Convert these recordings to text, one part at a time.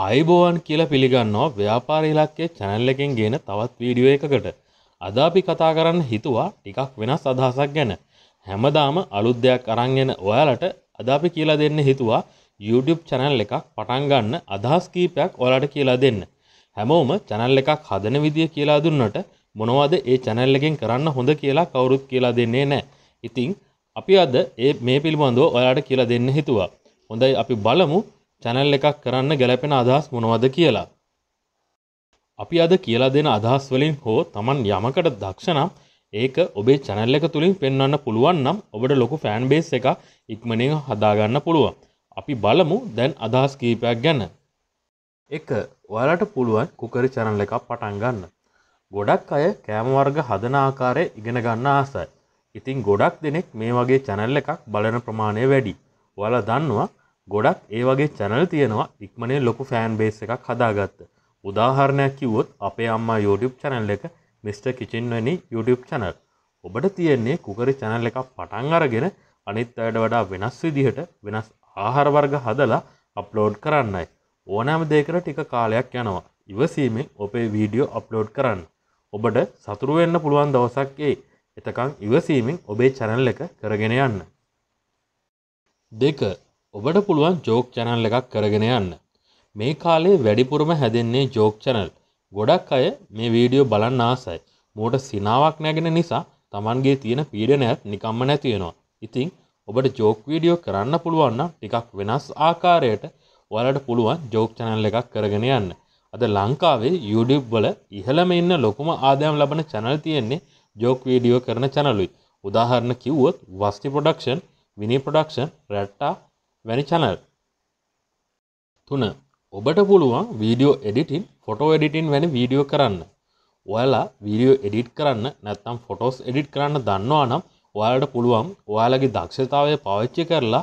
ආයිබෝවන් කියලා පිළිගන්නවා ව්‍යාපාර ඉලක්කේ channel එකෙන් ගේන තවත් වීඩියෝ එකකට. අද අපි කතා කරන්න හිතුවා ටිකක් වෙනස් අදහසක් ගැන. හැමදාම අලුත් දෙයක් අරන් එන ඔයාලට අද අපි කියලා දෙන්න හිතුවා YouTube channel එකක් පටන් ගන්න අදහස් කීපයක් ඔයාලට කියලා දෙන්න. හැමෝම channel එකක් හදන විදිය කියලා දුන්නට මොනවද ඒ channel එකෙන් කරන්න හොඳ කියලා කවුරුත් කියලා දෙන්නේ නැහැ. ඉතින් අපි අද මේ පිළිබඳව ඔයාලට කියලා දෙන්න හිතුවා. හොඳයි අපි බලමු චැනල් එකක් කරන්න ගැලපෙන අදහස් මොනවද කියලා. අපි අද කියලා දෙන අදහස් වලින් හෝ Taman යමකට දක්ෂනම් ඒක ඔබේ channel එක තුලින් පෙන්වන්න පුළුවන් නම් ඔබට ලොකු fan base එකක් ඉක්මනින් හදාගන්න පුළුවන්. අපි බලමු දැන් අදහස් කීපයක් ගැන. 1. ඔයාලට පුළුවන් කුකරි channel එකක් පටන් ගන්න. ගොඩක් අය කෑම වර්ග හදන ආකාරය ඉගෙන ගන්න ආසයි. ඉතින් ගොඩක් දෙනෙක් මේ වගේ channel එකක් බලන ප්‍රමාණය වැඩි. ඔයාලා දන්නවා ගොඩක් ඒ වගේ චැනල් තියෙනවා ඉක්මනේ ලොකු ෆෑන් බේස් එකක් හදාගත්ත උදාහරණයක් කිව්වොත් අපේ අම්මා YouTube චැනල් එක මිස්ට කිචින්වැනි YouTube චැනල් ඔබට තියෙන්නේ කුකරි චැනල් එකක් පටන් අරගෙන අනිත් අයට වඩා වෙනස් විදිහට වෙනස් ආහාරවර්ග හදලා අප්ලෝඩ් කරන්නයි ඕනෑම දෙයකට ටික කාලයක් යනවා ඉවසීමෙන් ඔපේ වීඩියෝ අප්ලෝඩ් කරන්න ඔබට සතුරුවෙන්න පුළුවන් දවසක් ඒ එතකං ඉවසීමෙන් ඔබේ චැනල් එක කරගෙන යන්න දෙක ඔබට පුළුවන් ජෝක් චැනල් එකක් කරගෙන යන්න. මේ කාලේ වැඩිපුරම හැදෙන්නේ ජෝක් චැනල්. ගොඩක් අය මේ වීඩියෝ බලන්න ආසයි. මෝට සිනාවක් නැගෙන නිසා Tamanගේ තියෙන පීඩනයත් නිකම්ම නැති වෙනවා. ඉතින් ඔබට ජෝක් වීඩියෝ කරන්න පුළුවන් නම් ටිකක් වෙනස් ආකාරයකට ඔයාලට පුළුවන් ජෝක් චැනල් එකක් කරගෙන යන්න. අද ලංකාවේ YouTube වල ඉහළම ඉන්න ලොකුම ආදායම් ලබන channel තියෙන්නේ ජෝක් වීඩියෝ කරන channel උදාහරණ කිව්වොත් වස්ති ප්‍රොඩක්ෂන්, විනී ප්‍රොඩක්ෂන්, රැට්ටා වැනි චැනල් තුන ඔබට පුළුවන් වීඩියෝ එඩිටින් ෆොටෝ එඩිටින් වැනි වීඩියෝ කරන්න ඔයාලා වීඩියෝ එඩිට් කරන්න නැත්තම් ෆොටෝස් එඩිට් කරන්න දන්නවා නම් ඔයාලට පුළුවන් ඔයාලගේ දක්ෂතාවය පාවිච්චි කරලා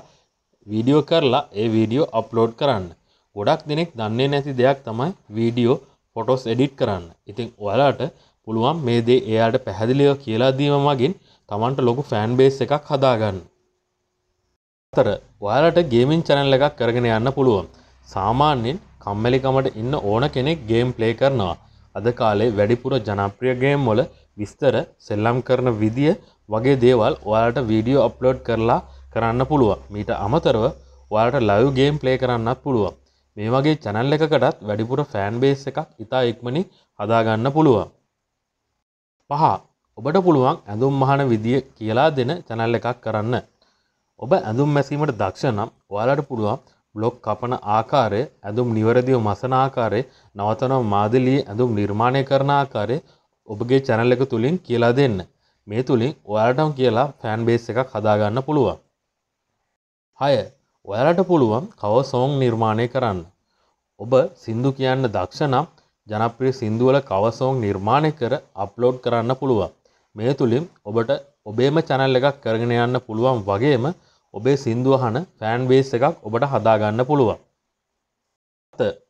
වීඩියෝ කරලා ඒ වීඩියෝ අප්ලෝඩ් කරන්න ගොඩක් දෙනෙක් දන්නේ නැති දෙයක් තමයි වීඩියෝ ෆොටෝස් එඩිට් කරන්න ඉතින් ඔයාලට පුළුවන් මේ දේ එයාට පැහැදිලිව කියලා දීම මගින් තමන්ට ලොකු ෆෑන් බේස් එකක් හදාගන්න අතර ඔයාලට ගේමින් චැනල් එකක් කරගෙන යන්න පුළුවන් සාමාන්‍යයෙන් කම්මැලිකමට ඉන්න ඕන කෙනෙක් ගේම් ප්ලේ කරනවා අද කාලේ වැඩිපුර ජනප්‍රිය ගේම් වල විස්තර සෙල්ලම් කරන විදිය වගේ දේවල් ඔයාලට වීඩියෝ අප්ලෝඩ් කරලා කරන්න පුළුවන් මීට අමතරව ඔයාලට ලයිව් ගේම් ප්ලේ කරන්නත් පුළුවන් මේ වගේ channel එකකටත් වැඩිපුර fan base එකක් ඉතා ඉක්මනින් හදාගන්න පුළුවන් පහ ඔබට පුළුවන් ඇඳුම් මහන විදිය කියලා දෙන channel එකක් කරන්න ඔබ ඇඳුම් මැසීමට දක්ෂ නම් ඔයාලට පුළුවන් බ්ලොග් කපන ආකාරය ඇඳුම් නිවැරදිව මසන ආකාරය නවතනව මාදිලියේ ඇඳුම් නිර්මාණය කරන ආකාරය ඔබගේ චැනල් එක තුලින් කියලා දෙන්න. මේ තුලින් ඔයාලටම කියලා ෆෑන් බේස් එකක් හදාගන්න පුළුවන්. 6. ඔයාලට පුළුවන් කව සෝங් නිර්මාණය කරන්න. ඔබ සින්දු කියන්න දක්ෂ නම් ජනප්‍රිය සින්දු වල කව සෝங් නිර්මාණය කර අප්ලෝඩ් කරන්න පුළුවන්. මේ තුලින් ඔබට ඔබේම චැනල් එකක් කරගෙන යන්න පුළුවන් වගේම ඔබේ සින්දුව අහන ෆෑන් බේස් එකක් ඔබට හදාගන්න පුළුවන්.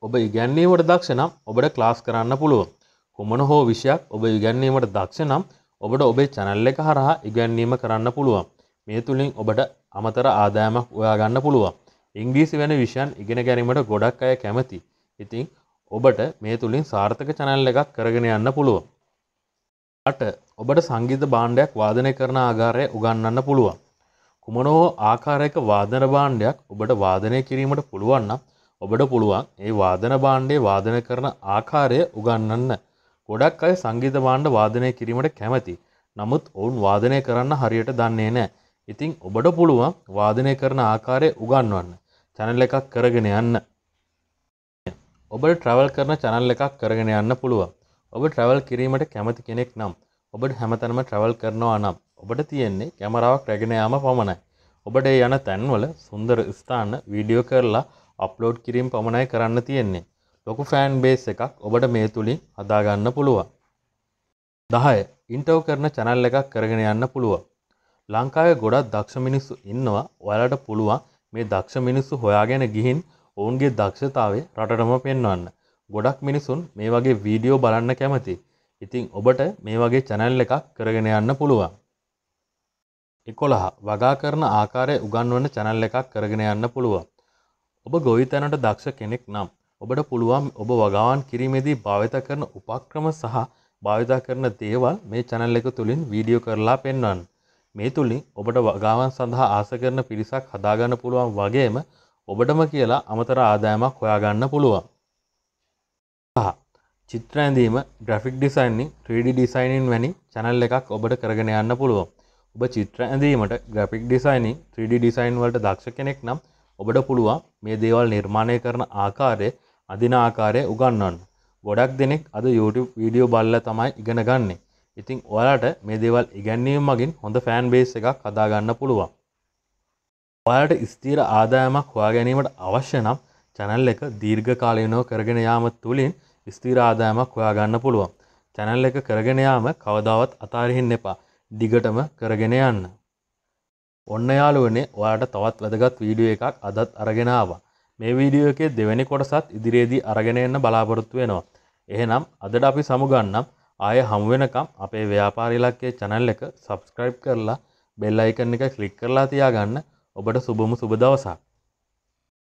ඔබ ඉගැන්වීමට දක්ෂ නම් ඔබට ක්ලාස් කරන්න පුළුවන්. කුමන හෝ විෂයක් ඔබ ඉගැන්වීමට දක්ෂ නම් ඔබට ඔබේ channel එක හරහා ඉගැන්වීම කරන්න පුළුවන්. මේ තුලින් ඔබට අමතර ආදායමක් හොයාගන්න පුළුවන්. ඉංග්‍රීසි වෙන විෂයන් ඉගෙන ගැනීමට ගොඩක් අය කැමති. ඉතින් ඔබට මේ තුලින් සාර්ථක channel එකක් කරගෙන යන්න පුළුවන්. අට ඔබට සංගීත භාණ්ඩයක් වාදනය කරන ආකාරය උගන්වන්න පුළුවන්. කුමනෝ ආකාරයක වාදන භාණ්ඩයක් ඔබට වාදනය කිරීමට පුළුවන්න ඔබට පුළුවන් ඒ වාදන භාණ්ඩේ වාදන කරන ආකාරය උගන්නන්න. ගොඩක් අය සංගීත භාණ්ඩ වාදනය කිරීමට කැමති. නමුත් ඔවුන් වාදනය කරන්න හරියට දන්නේ නෑ. ඉතිං ඔබට පුළුවන් වාදනය කරන ආකාරය උගන්වන්න. චැනල් එකක් කරගෙන යන්න. ඔබ ට්‍රවල් කරන චැනල් එකක් කරගෙන යන්න පුළුවන්. ඔබ ට්‍රවල් කිරීමට කැමති කෙනෙක් නම් ඔබට හැමතැනම ට්‍රවල් කරනවා නම් ඔබට තියෙන්නේ කැමරාවක් රැගෙන යාම පමණයි. ඔබට යන තැන්වල සුන්දර ස්ථාන වීඩියෝ කරලා අප්ලෝඩ් කිරීම පමණයි කරන්න තියෙන්නේ. ලොකු ෆෑන් බේස් එකක් ඔබට මේ තුළින් හදාගන්න පුළුවන්. දහය ඉන්ටව් කරන චැනල් එකක් කරගෙන යන්න පුළුවන්. ලංකාවේ ගොඩක් දක්ෂ මිනිස්සු ඉන්නවා ඔයාලට පුළුවන් මේ දක්ෂ මිනිස්සු හොයාගෙන ගිහින් ඔවුන්ගේ දක්ෂතාවේ රටටම පෙන්වන්න. ගොඩක් මිනිසුන් මේ වගේ වීඩියෝ බලන්න කැමති. ඉතිං ඔබට මේ වගේ චැනල් එකක් කරගෙන යන්න පුළුවන්. එකොළහ වගා කරන ආකාරය උගන්වන්න චැනල් එකක් කරගෙන යන්න පුළුවන්. ඔබ ගොවිතැනට දක්ෂ කෙනෙක් නම් ඔබට පුළුවන් ඔබ වගාවන් කිරීමේදී භාවිත කරන උපක්‍රම සහ භාවිතා කරන දේවල් මේ චැනල් එක තුළින් වීඩියෝ කරලා පෙන්වන්න. මේ තුළින් ඔබට වගාවන් සඳහා ආස කරන පිරිසක් හදාගන්න පුළුවන් වගේම ඔබටම කියලා අමතර ආදායමක් හොයාගන්න පුළුවන්. චිත්‍රඇඳීම ග්‍රෆික් ඩිසයින්ින් 3D ඩිසයිනින් වැනි චැනල් එකක් ඔබට කරගෙන යන්න පුළුවන් ඔබ චිත්‍ර ඇඳීමට ග්‍රපික් ඩිසයිනින් 3D ඩිසයින් වලට දක්ෂ කෙනෙක් නම් ඔබට පුළුවන් මේ දේවල් නිර්මාණය කරන ආකාරය අදින ආකාරය උගන්වන්න. ගොඩක් දෙනෙක් අද YouTube වීඩියෝ බලලා තමයි ඉගෙන ගන්නෙ. ඉතින් ඔයාලට මේ දේවල් ඉගැන්වීම මගින් හොඳ ෆෑන් බේස් එකක් හදා ගන්න පුළුවන්. ඔයාලට ස්ථිර ආදායමක් හොයා ගැනීමට අවශ්‍ය නම් channel එක දීර්ඝ කාලීනව කරගෙන යාම තුලින් ස්ථිර ආදායමක් හොයා ගන්න පුළුවන්. channel එක කරගෙන යාම කවදාවත් අතාරින්න එපා. දිගටම කරගෙන යන්න. ඔන්න යාළුවනේ ඔයාට තවත් වැදගත් වීඩියෝ එකක් අදත් අරගෙන ආවා. මේ වීඩියෝ එකේ දෙවෙනි කොටසත් ඉදිරියේදී අරගෙන එන්න බලාපොරොත්තු වෙනවා. එහෙනම් අදට අපි සමුගන්නම්. ආය හමු වෙනකම් අපේ ව්‍යාපාර ඉලක්කයේ channel එක subscribe කරලා bell icon එක click කරලා තියාගන්න. ඔබට සුබම සුබ දවසක්.